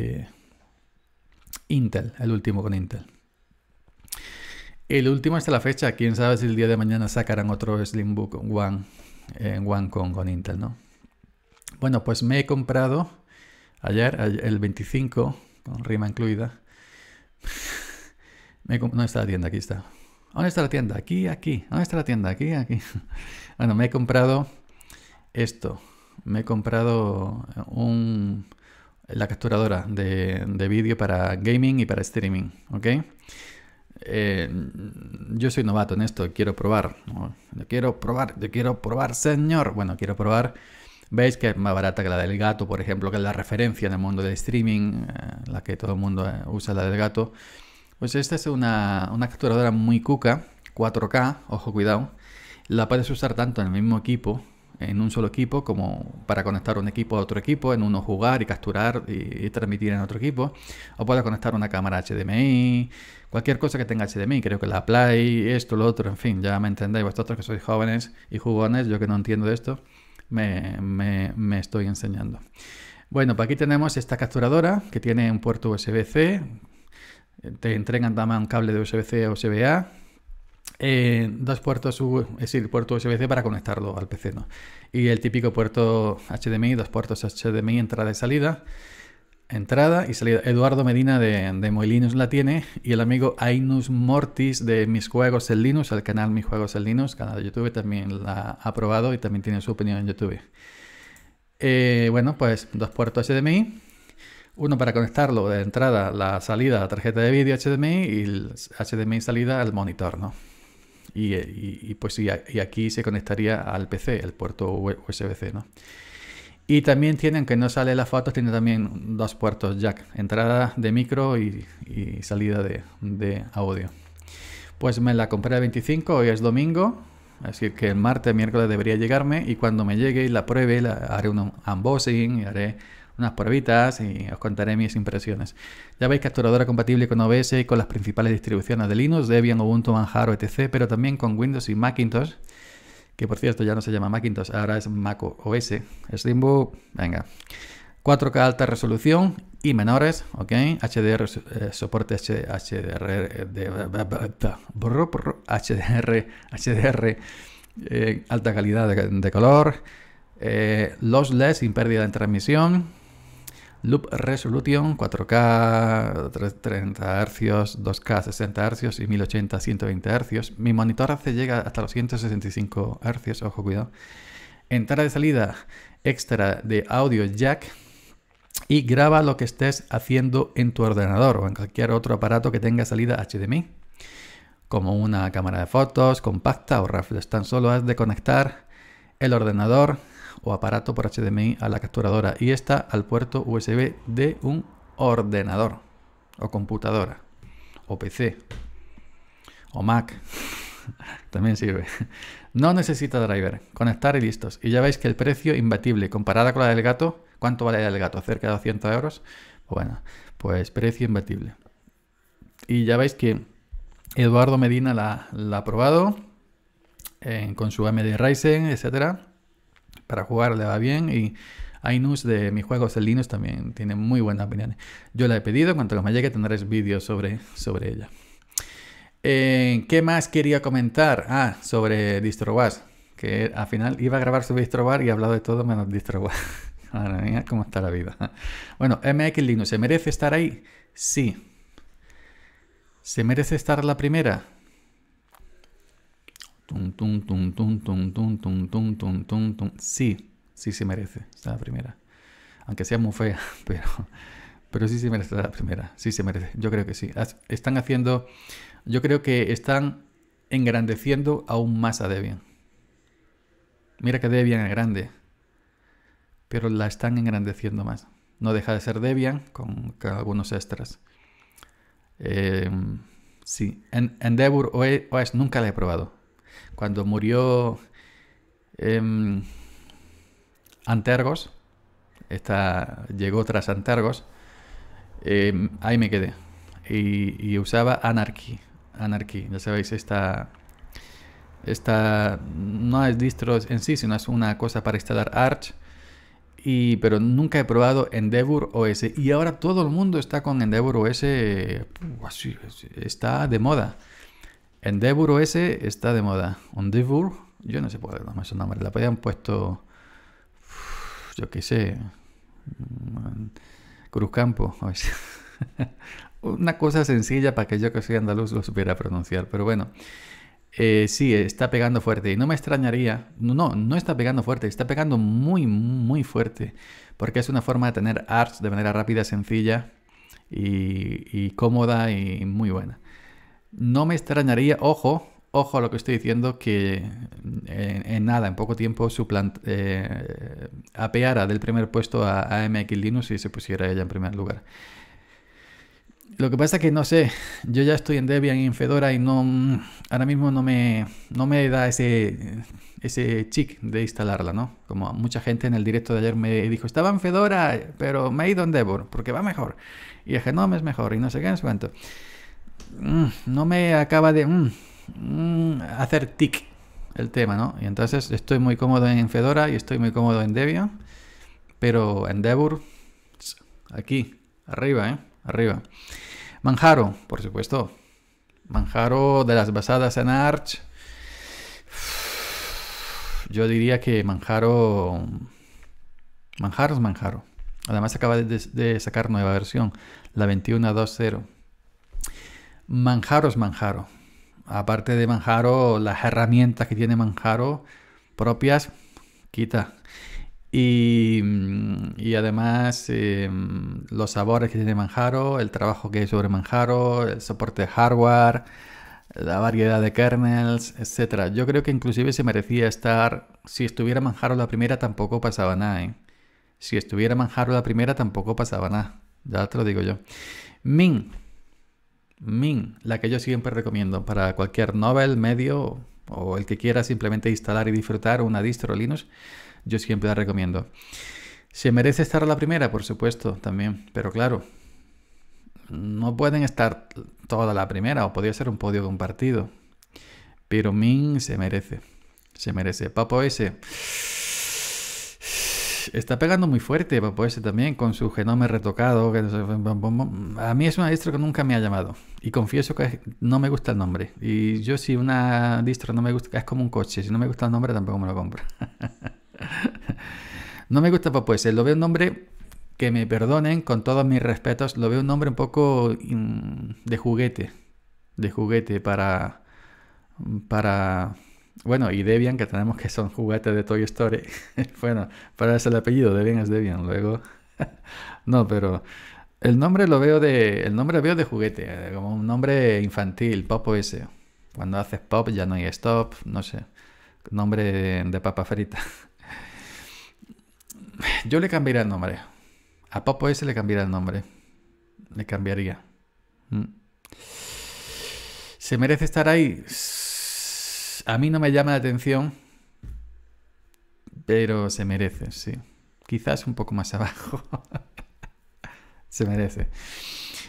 Intel, el último con Intel. El último hasta la fecha, quién sabe si el día de mañana sacarán otro Slimbook One, en eh, One con, con Intel, ¿no? Bueno, pues me he comprado ayer, el 25, con rima incluida. ¿Dónde está la tienda? Aquí está. ¿Dónde está la tienda? Aquí, aquí. ¿Dónde está la tienda? Aquí, aquí. Bueno, me he comprado esto. Me he comprado un, la capturadora de, de vídeo para gaming y para streaming. ¿Ok? Eh, yo soy novato en esto, quiero probar. Yo quiero probar, yo quiero probar, señor. Bueno, quiero probar. Veis que es más barata que la del gato, por ejemplo, que es la referencia en el mundo del streaming, eh, la que todo el mundo eh, usa, la del gato. Pues esta es una, capturadora muy cuca, 4K, ojo cuidado. La puedes usar tanto en el mismo equipo, en un solo equipo, como para conectar un equipo a otro equipo, en uno jugar y capturar y, transmitir en otro equipo. O puedes conectar una cámara HDMI, cualquier cosa que tenga HDMI, creo que la Play, esto, lo otro, en fin, ya me entendéis, vosotros que sois jóvenes y jugones, yo que no entiendo de esto, me, me estoy enseñando. Bueno, pues aquí tenemos esta capturadora que tiene un puerto USB-C, te entregan también un cable de USB-C a USB-A, eh, dos puertos, es decir, puerto USB-C para conectarlo al PC, ¿no? Y el típico puerto HDMI, dos puertos HDMI, entrada y salida. Entrada y salida. Eduardo Medina de, de la tiene y el amigo Ainus Mortis de Mis Juegos en Linux, el canal Mis Juegos en Linux, canal de YouTube, también la ha probado y también tiene su opinión en YouTube. Eh, bueno, pues dos puertos HDMI, uno para conectarlo de entrada, la salida a la tarjeta de vídeo HDMI y HDMI salida al monitor, ¿no? Y, pues y, aquí se conectaría al PC, el puerto USB-C, ¿no? Y también tiene, que no sale la foto tiene también dos puertos jack, entrada de micro y, salida de, audio. Pues me la compré el 25, hoy es domingo, Así que el martes, miércoles debería llegarme y cuando me llegue y la pruebe, la, haré un unboxing y haré unas pruebitas y os contaré mis impresiones. Ya veis capturadora compatible con OBS y con las principales distribuciones de Linux, Debian, Ubuntu, Manjaro, etc., pero también con Windows y Macintosh, que por cierto ya no se llama Macintosh, ahora es Mac OS. limbo venga. 4K alta resolución y menores, ¿ok? HDR, eh, soporte HDR, de, HDR, HDR, eh, alta calidad de, color, los eh, lossless sin pérdida de transmisión, Loop Resolution 4K 30 Hz, 2K 60 Hz y 1080 120 Hz. Mi monitor hace llega hasta los 165 Hz, ojo cuidado. Entrada de salida extra de audio jack y graba lo que estés haciendo en tu ordenador o en cualquier otro aparato que tenga salida HDMI, como una cámara de fotos compacta o raffles. Tan solo has de conectar el ordenador o aparato por HDMI a la capturadora y está al puerto USB de un ordenador o computadora o PC o Mac. También sirve. No necesita driver. Conectar y listos. Y ya veis que el precio imbatible comparada con la del gato. ¿Cuánto vale la del gato? Cerca de 200 euros. Bueno, pues precio imbatible. Y ya veis que Eduardo Medina la, ha probado eh, con su AMD Ryzen, etcétera para jugar le va bien y Ainus de mis juegos en Linux también tiene muy buenas opiniones. Yo la he pedido, cuanto más llegue tendréis vídeos sobre, sobre ella. Eh, ¿Qué más quería comentar? Ah, sobre DistroWars. que al final iba a grabar sobre DistroWars y he hablado de todo menos DistroWars. Madre mía, cómo está la vida. Bueno, MX Linux, ¿se merece estar ahí? Sí. ¿Se merece estar la primera? Sí, sí se merece la primera. Aunque sea muy fea, pero, pero sí se merece la primera. Sí se merece, yo creo que sí. Están haciendo, yo creo que están engrandeciendo aún más a Debian. Mira que Debian es grande, pero la están engrandeciendo más. No deja de ser Debian con, algunos extras. sí, en, Endeavor OS nunca la he probado cuando murió antargos em, Antergos, llegó tras Antergos, em, ahí me quedé. Y, usaba Anarchy. Anarchy, ya sabéis, esta, no es distro en sí, sino es una cosa para instalar Arch. Y, pero nunca he probado Endeavor OS. Y ahora todo el mundo está con Endeavor OS. Eh, está de moda. Endeavour OS está de moda. Endeavour, yo no sé qué es su nombre. La podían puesto, yo qué sé, mm, Cruzcampo. Una cosa sencilla para que yo que soy andaluz lo supiera pronunciar. Pero bueno, eh, sí, está pegando fuerte. Y no me extrañaría, no, no está pegando fuerte, está pegando muy, muy fuerte. Porque es una forma de tener arts de manera rápida, sencilla y cómoda y muy buena. No me extrañaría, ojo, ojo a lo que estoy diciendo, que en, nada, en poco tiempo, suplant eh, apeara del primer puesto a MX Linux y se pusiera ella en primer lugar. Lo que pasa es que no sé, yo ya estoy en Debian y en Fedora y no ahora mismo no me, no me da ese, ese chic de instalarla, ¿no? Como mucha gente en el directo de ayer me dijo, estaba en Fedora, pero me he ido en Debian porque va mejor. Y dije, no, me es mejor y no sé qué, su momento. Mm, no me acaba de mm, mm, hacer tic el tema, ¿no? Y entonces estoy muy cómodo en Fedora y estoy muy cómodo en Debian, pero Endeavor, aquí, arriba, ¿eh? Arriba. Manjaro, por supuesto. Manjaro de las basadas en Arch. Yo diría que Manjaro... Manjaro es Manjaro. Además acaba de sacar nueva versión, la 21.2.0. Manjaro es Manjaro. Aparte de Manjaro, las herramientas que tiene Manjaro propias, quita. Y, y además eh, los sabores que tiene Manjaro, el trabajo que hay sobre Manjaro, el soporte de hardware, la variedad de kernels, etc. Yo creo que inclusive se merecía estar, si estuviera Manjaro la primera tampoco pasaba nada. ¿eh? Si estuviera Manjaro la primera tampoco pasaba nada. Ya te lo digo yo. Min, Min, la que yo siempre recomiendo para cualquier novel, medio o el que quiera simplemente instalar y disfrutar una distro Linux, yo siempre la recomiendo. ¿Se merece estar a la primera? Por supuesto, también, pero claro, no pueden estar toda la primera o podría ser un podio compartido, pero Min se merece, se merece. Papo ese está pegando muy fuerte Papo ese también con su genoma retocado. A mí es una distro que nunca me ha llamado. Y confieso que no me gusta el nombre. Y yo si una distro no me gusta, es como un coche. Si no me gusta el nombre tampoco me lo compro. no me gusta Papo ese. Lo veo un nombre que me perdonen con todos mis respetos. Lo veo un nombre un poco mm, de juguete. De juguete para... para bueno, y Debian, que tenemos que son juguetes de Toy Story. bueno, para ese el apellido, Debian es Debian, luego. no, pero el nombre lo veo de. El nombre lo veo de juguete, eh, como un nombre infantil, pop ese. Cuando haces pop ya no hay stop, no sé. Nombre de papa frita. Yo le cambiaría el nombre. A Popo S le cambiaría el nombre. Le cambiaría. Mm. ¿Se merece estar ahí? a mí no me llama la atención, pero se merece, sí. Quizás un poco más abajo. se merece.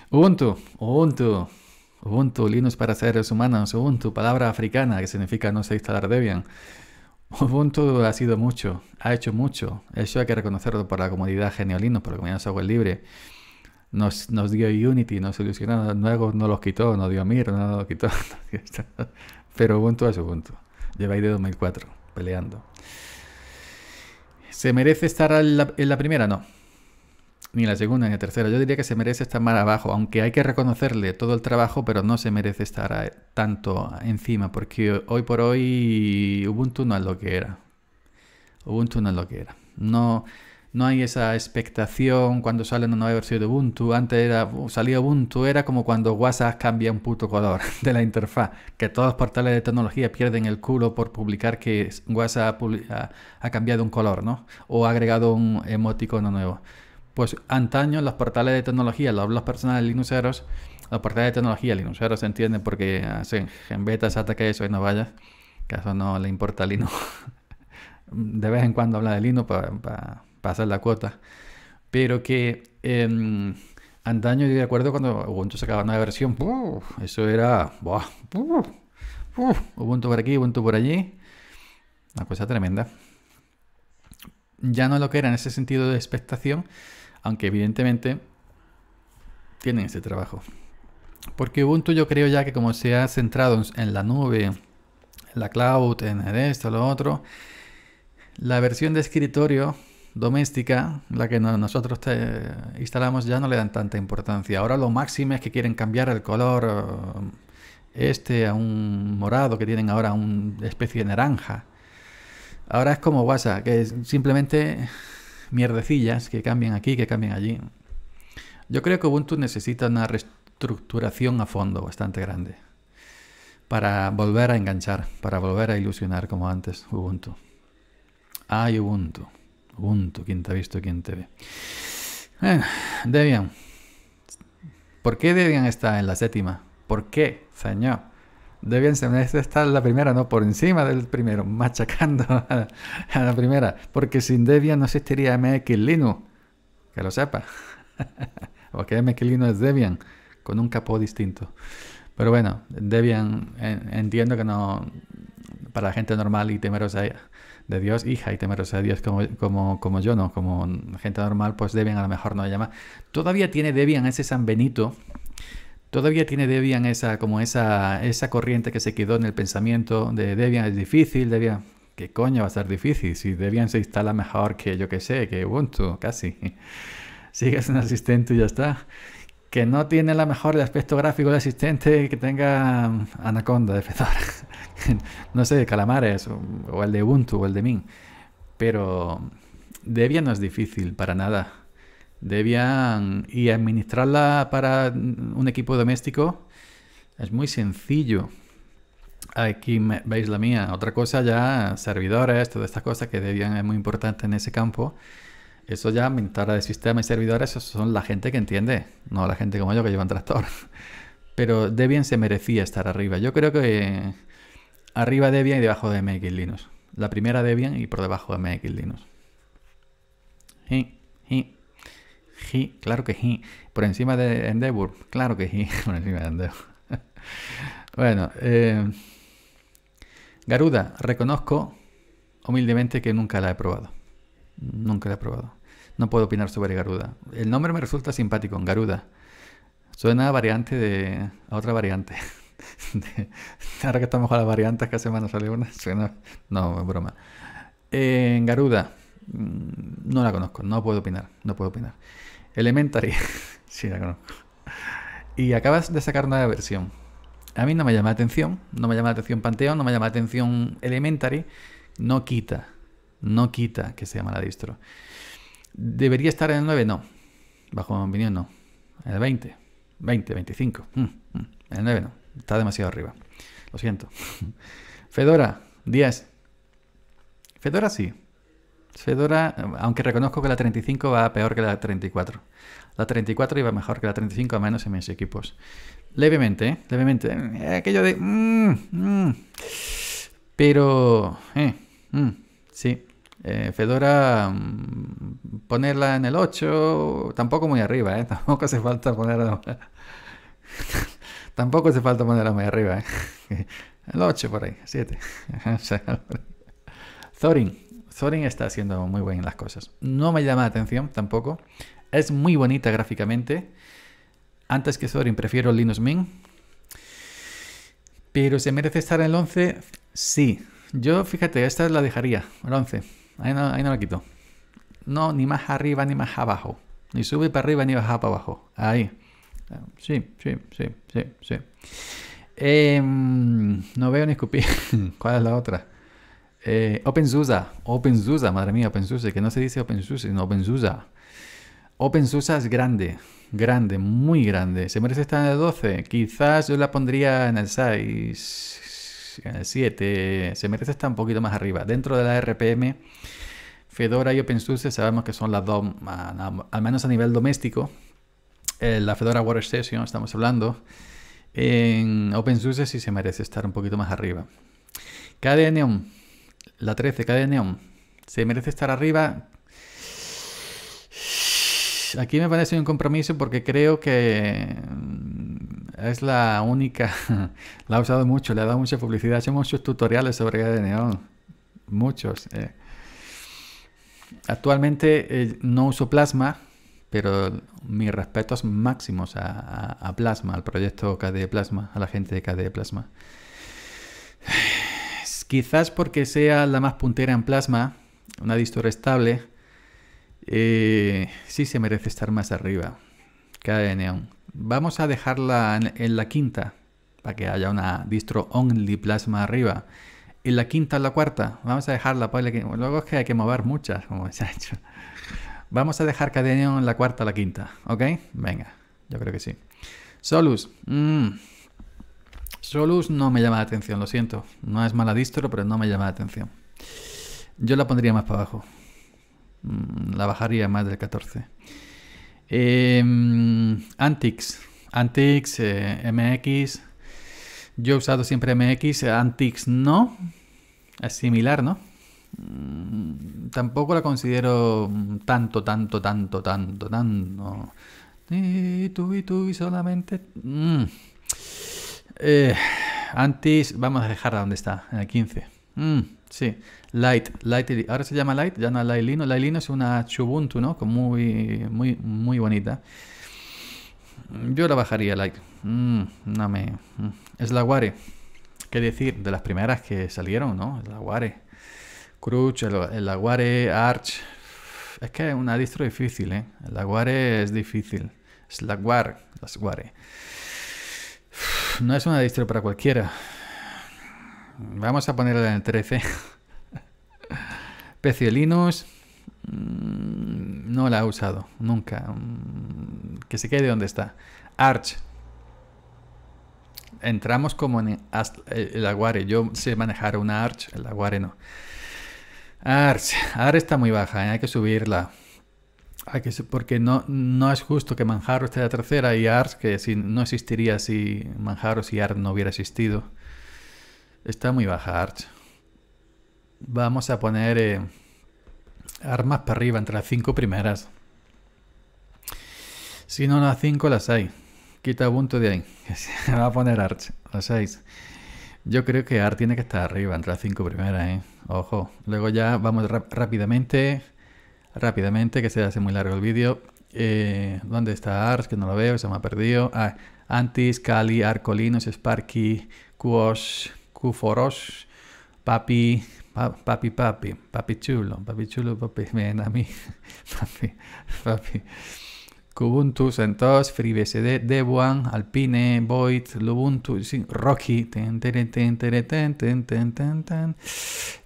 Ubuntu, Ubuntu, Ubuntu, Linux para seres humanos, Ubuntu, palabra africana que significa no se instalar Debian. Ubuntu ha sido mucho, ha hecho mucho. Eso hay que reconocerlo por la comunidad Linux. por la comunidad software libre. Nos, dio Unity, nos ilusionó, luego no los quitó, nos dio Mir, no los quitó. Pero Ubuntu es Ubuntu. ahí de 2004 peleando. ¿Se merece estar en la, primera? No. Ni en la segunda ni en la tercera. Yo diría que se merece estar más abajo, aunque hay que reconocerle todo el trabajo, pero no se merece estar eh, tanto encima, porque hoy por hoy Ubuntu no es lo que era. Ubuntu no es lo que era. No, no hay esa expectación cuando sale una nueva versión de Ubuntu. Antes era, salía Ubuntu, era como cuando WhatsApp cambia un puto color de la interfaz, que todos los portales de tecnología pierden el culo por publicar que WhatsApp ha, cambiado un color, ¿no? O ha agregado un emoticono nuevo. Pues antaño los portales de tecnología, los blogs personales linuxeros, los portales de tecnología linuxeros se entienden porque hacen en betas ataque eso y no vayas, que eso no le importa a Linux. De vez en cuando habla de Linux para pasa la cuota, pero que em, antaño yo de acuerdo cuando Ubuntu sacaba una versión, eso era Ubuntu por aquí, Ubuntu por allí, una cosa tremenda. Ya no lo que era en ese sentido de expectación, aunque evidentemente tienen ese trabajo. Porque Ubuntu yo creo ya que como se ha centrado en la nube, en la cloud, en esto, lo otro, la versión de escritorio doméstica, la que nosotros instalamos, ya no le dan tanta importancia. Ahora lo máximo es que quieren cambiar el color eh, este a un morado, que tienen ahora una especie de naranja. Ahora es como WhatsApp, que es simplemente mierdecillas que cambian aquí, que cambian allí. Yo creo que Ubuntu necesita una reestructuración a fondo bastante grande para volver a enganchar, para volver a ilusionar como antes Ubuntu. Ay, Ubuntu. Ubuntu ¿quién te ha visto quién te ve? Eh, Debian. ¿Por qué Debian está en la séptima? ¿Por qué, señor? Debian se merece estar en la primera, no por encima del primero, machacando a, la primera. Porque sin Debian no existiría MX Que lo sepa. Porque MX Linux es Debian, con un capó distinto. Pero bueno, Debian, entiendo que no. Para la gente normal y temerosa de Dios, hija y temerosa de Dios como, como, yo, no, como gente normal, pues Debian a lo mejor no llama. Todavía tiene Debian ese San Benito, todavía tiene Debian esa, como esa, esa corriente que se quedó en el pensamiento de Debian es difícil, Debian, ¿qué coño va a ser difícil? Si Debian se instala mejor que yo que sé, que Ubuntu, casi. Sigues un asistente y ya está que no tiene la mejor aspecto gráfico de asistente que tenga um, Anaconda de Fedora. no sé, Calamares, um, o, el de Ubuntu, o el de Min. Pero Debian no es difícil para nada. Debian y administrarla para un equipo doméstico es muy sencillo. Aquí veis la mía. Otra cosa ya, servidores, todas estas cosa que Debian es muy importante en ese campo. Eso ya mentara de sistema y servidores, eso son la gente que entiende, no la gente como yo que lleva un tractor. Pero Debian se merecía estar arriba. Yo creo que arriba Debian y debajo de MX Linux. La primera Debian y por debajo de MX Linux. Sí, sí. Sí, claro que sí. Por encima de Endeavor, claro que sí. Por encima de Endeavor. bueno, eh, Garuda, reconozco humildemente que nunca la he probado. Nunca la he probado. No puedo opinar sobre Garuda. El nombre me resulta simpático, Garuda. Suena a variante de. a otra variante. ahora que estamos con las variantes, cada semana sale una. no, broma. Eh, Garuda. Mm, no la conozco, no puedo opinar. No puedo opinar. Elementary. sí, la conozco. Y acabas de sacar una versión. A mí no me llama la atención. No me llama la atención Panteón, no me llama la atención Elementary. No quita no quita que sea mala distro. ¿Debería estar en el 9? No. Bajo mi opinión, no. En el 20. 20, 25. En el 9 no. Está demasiado arriba. Lo siento. Fedora, 10. Fedora sí. Fedora, aunque reconozco que la 35 va peor que la 34. La 34 iba mejor que la 35, a menos en mis equipos. Levemente, ¿eh? levemente. Eh, aquello de... Mm, mm. pero... Eh, mm, sí, eh, Fedora, mm, ponerla en el 8, tampoco muy arriba, ¿eh? Tampoco hace falta ponerla... tampoco hace falta ponerla muy arriba, ¿eh? El 8 por ahí, 7. Thorin. Thorin está haciendo muy bien las cosas. No me llama la atención tampoco. Es muy bonita gráficamente. Antes que Thorin prefiero Linux Mint. Pero ¿se merece estar en el 11? Sí. Yo, fíjate, esta la dejaría, el 11. Ahí no, ahí no la quito. No, ni más arriba ni más abajo. Ni sube para arriba ni baja para abajo. Ahí. Sí, sí, sí, sí, sí. Em, no veo ni escupir. ¿Cuál es la otra? Eh, OpenSUSE. OpenSUSE, madre mía, OpenSUSE. Que no se dice OpenSUSE, sino OpenSUSE. OpenSUSE es grande. Grande, muy grande. ¿Se merece estar en el 12? Quizás yo la pondría en el 6. 7, se merece estar un poquito más arriba. Dentro de la RPM, Fedora y OpenSUSE sabemos que son las dos, al menos a nivel doméstico, eh, la Fedora Workstation estamos hablando, en OpenSUSE sí se merece estar un poquito más arriba. KDE Neon, la 13, KDE Neon, se merece estar arriba. Aquí me parece un compromiso porque creo que es la única, la ha usado mucho, le ha dado mucha publicidad, ha hecho muchos tutoriales sobre ADN, muchos. Eh. Actualmente eh, no uso plasma, pero mis respetos máximos a, Plasma, al proyecto KDE Plasma, a la gente de KDE Plasma. Quizás porque sea la más puntera en Plasma, una distora estable, eh, sí se merece estar más arriba. Cara Vamos a dejarla en, la quinta, para que haya una distro only plasma arriba. en la quinta o la cuarta, vamos a dejarla. Pues, luego es que hay que mover muchas, como se ha hecho. Vamos a dejar Cadena en la cuarta la quinta, ¿ok? Venga, yo creo que sí. Solus. Mm. Solus no me llama la atención, lo siento. No es mala distro, pero no me llama la atención. Yo la pondría más para abajo. Mm, la bajaría más del 14. Em, eh, Antix, Antix, MX. Yo he usado siempre MX, eh, Antix no. Es similar, ¿no? Mm, tampoco la considero tanto, tanto, tanto, tanto, tanto. Y tú y tú y solamente. Mm. Eh, Antics. vamos a dejarla donde está, en el 15. Sí, Light, Light, ahora se llama Light, ya no Light Lino es una Chubuntu, ¿no? Muy, muy, muy bonita. Yo la bajaría Light. Mm, no me... Es mm. la Ware. ¿Qué decir? De las primeras que salieron, ¿no? Es la Ware. Cruch, el, Aguare, Arch. Es que es una distro difícil, ¿eh? El es difícil. Es la No es una distro para cualquiera. Vamos a ponerla en el 13. PC mm, No la he usado nunca. Mm, que se quede donde está. Arch. Entramos como en el Aguare. Yo sé manejar una Arch, el Aguare no. Arch. Arch está muy baja, ¿eh? hay que subirla. porque no, no es justo que Manjaro esté la tercera y Arch, que si, no existiría si Manjaro si Arch no hubiera existido. Está muy baja Arch. Vamos a poner eh, armas para arriba, entre las cinco primeras. Si no las cinco, las hay. Quita punto de ahí. Se va a poner Arch, las 6. Yo creo que Arch tiene que estar arriba, entre las cinco primeras, ¿eh? Ojo. Luego ya vamos rápidamente. Rápidamente, que se hace muy largo el vídeo. Eh, ¿Dónde está Arch? Que no lo veo, se me ha perdido. Ah, Antis, Cali, Arcolinos, Sparky, Quash. Kuforosh, papi, papi, papi, papi chulo, papi chulo, papi, ven a mí, papi, papi. Kubuntu, Santos, FreeBSD, Debuan, Alpine, Void, Lubuntu, Rocky, ten,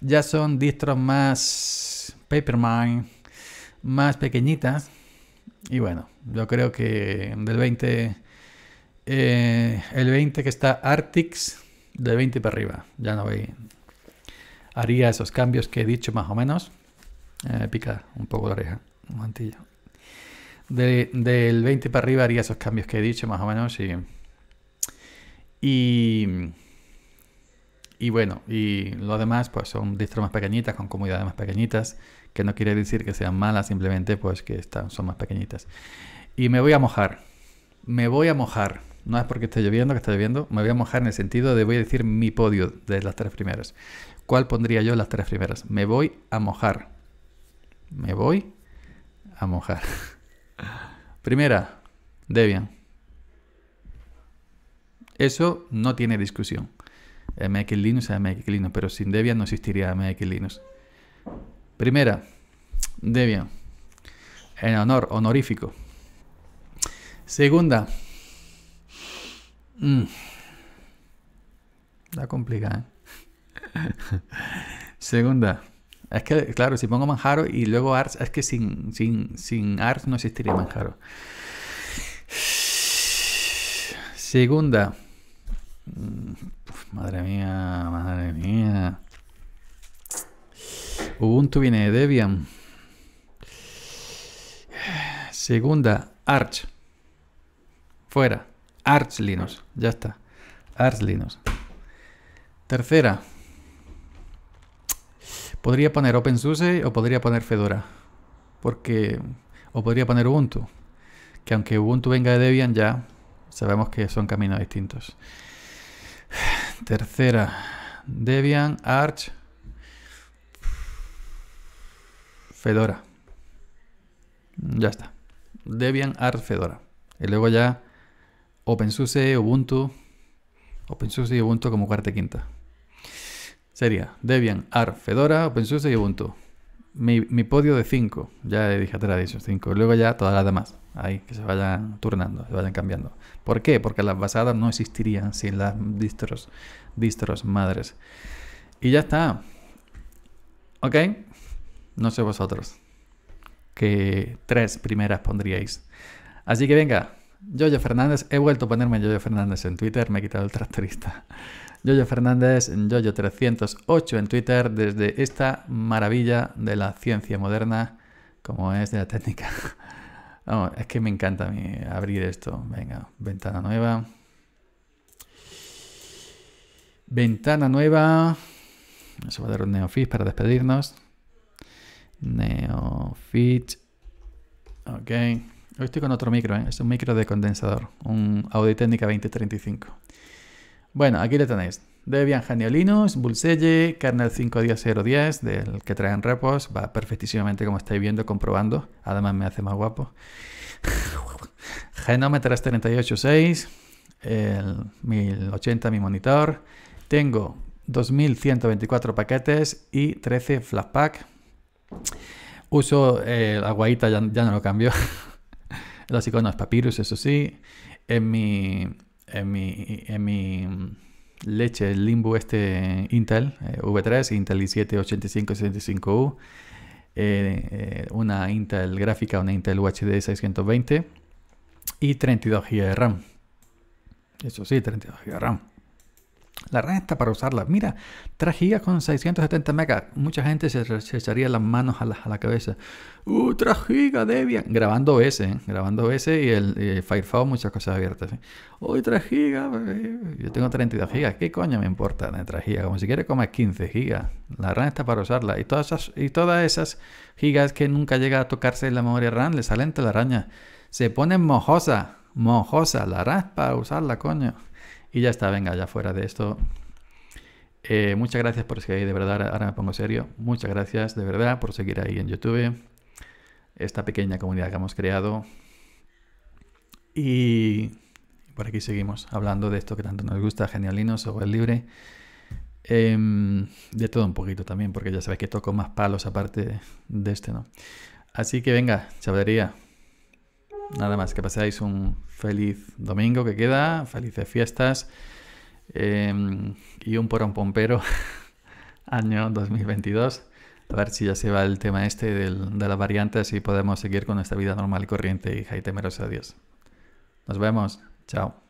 ya son distros más Papermine, más pequeñitas. Y bueno, yo creo que del 20, eh, el 20 que está Artix, de 20 para arriba. Ya no voy. Haría esos cambios que he dicho más o menos. Eh, pica un poco la oreja, un mantillo. del 20 para arriba haría esos cambios que he dicho más o menos y... Y, bueno, y lo demás pues son distros más pequeñitas, con comunidades más pequeñitas, que no quiere decir que sean malas, simplemente pues que están, son más pequeñitas. Y me voy a mojar. Me voy a mojar. No es porque esté lloviendo, que está lloviendo. Me voy a mojar en el sentido de voy a decir mi podio de las tres primeras. ¿Cuál pondría yo las tres primeras? Me voy a mojar. Me voy a mojar. Primera, Debian. Eso no tiene discusión. MX Linux es MX Linux, pero sin Debian no existiría MX Linux. Primera, Debian. En honor, honorífico. Segunda, la mm. Está complicada. ¿eh? Segunda. Es que, claro, si pongo Manjaro y luego Arch es que sin, sin, sin no existiría Manjaro. Segunda. Mm, madre mía, madre mía. Ubuntu viene de Debian. Segunda, Arch. Fuera. Arch Linux. Ya está. Arch Linux. Tercera. Podría poner OpenSUSE o podría poner Fedora. Porque. O podría poner Ubuntu. Que aunque Ubuntu venga de Debian, ya sabemos que son caminos distintos. Tercera. Debian, Arch. Fedora. Ya está. Debian, Arch, Fedora. Y luego ya OpenSUSE, Ubuntu, OpenSUSE y Ubuntu como cuarta y quinta. Sería Debian, Ar Fedora, OpenSUSE y Ubuntu. Mi, podio de 5, ya dije atrás dicho cinco, Luego ya todas las demás, ahí que se vayan turnando, se vayan cambiando. ¿Por qué? Porque las basadas no existirían sin las distros, distros madres. Y ya está. ¿Ok? No sé vosotros. qué tres primeras pondríais. Así que venga, Yoyo Fernández, he vuelto a ponerme Yoyo Fernández en Twitter, me he quitado el tractorista. Yoyo Fernández, Yoyo308 en Twitter, desde esta maravilla de la ciencia moderna, como es de la técnica. es que me encanta abrir esto. Venga, ventana nueva. Ventana nueva. va a dar un neofit para despedirnos. Neofit. Ok. Hoy estoy con otro micro, ¿eh? es un micro de condensador, un Audio Técnica 2035. Bueno, aquí le tenéis. Debian Geniolinus, Linux, kernel 5.10.0.10, del que traen repos, va perfectísimamente como estáis viendo, comprobando. Además me hace más guapo. Genome 38.6, el 1080 mi monitor. Tengo 2.124 paquetes y 13 flashpack. Uso eh, la guaita, ya no lo cambio. Los iconos papyrus, eso sí. En mi, en mi, en mi leche, el limbo este Intel eh, V3, Intel i 7 u eh, eh, una Intel gráfica, una Intel UHD 620 y 32 GB de RAM. Eso sí, 32 GB de RAM. La RAM está para usarla. Mira, 3 gigas con 670 MB. Mucha gente se, echaría las manos a la, a la cabeza. ¡Uh, 3 GB Debian! Grabando ese, ¿eh? grabando ese y el, Firefox, muchas cosas abiertas. Hoy ¿eh? ¡Uy, 3 GB! Yo tengo 32 GB. ¿Qué coño me importa de 3 Como si quiere comer 15 GB. La RAM está para usarla. Y todas esas, y todas esas gigas que nunca llega a tocarse en la memoria RAM le salen araña. Se ponen mojosa, Mojosa, la RAM para usarla, coño. Y ya está, venga, ya fuera de esto. Eh, muchas gracias por seguir ahí, de verdad, ahora me pongo serio. Muchas gracias, de verdad, por seguir ahí en YouTube. Esta pequeña comunidad que hemos creado. Y por aquí seguimos hablando de esto que tanto nos gusta, Genialinos, o el libre. Em, de todo un poquito también, porque ya sabéis que toco más palos aparte de este, ¿no? Así que venga, chavalería. Nada más, que paséis un feliz domingo que queda, felices fiestas em, y un porón pompero año 2022. A ver si ya se va el tema este de las variantes y podemos seguir con nuestra vida normal, corriente y temerosa adiós. adiós. Nos vemos. Chao.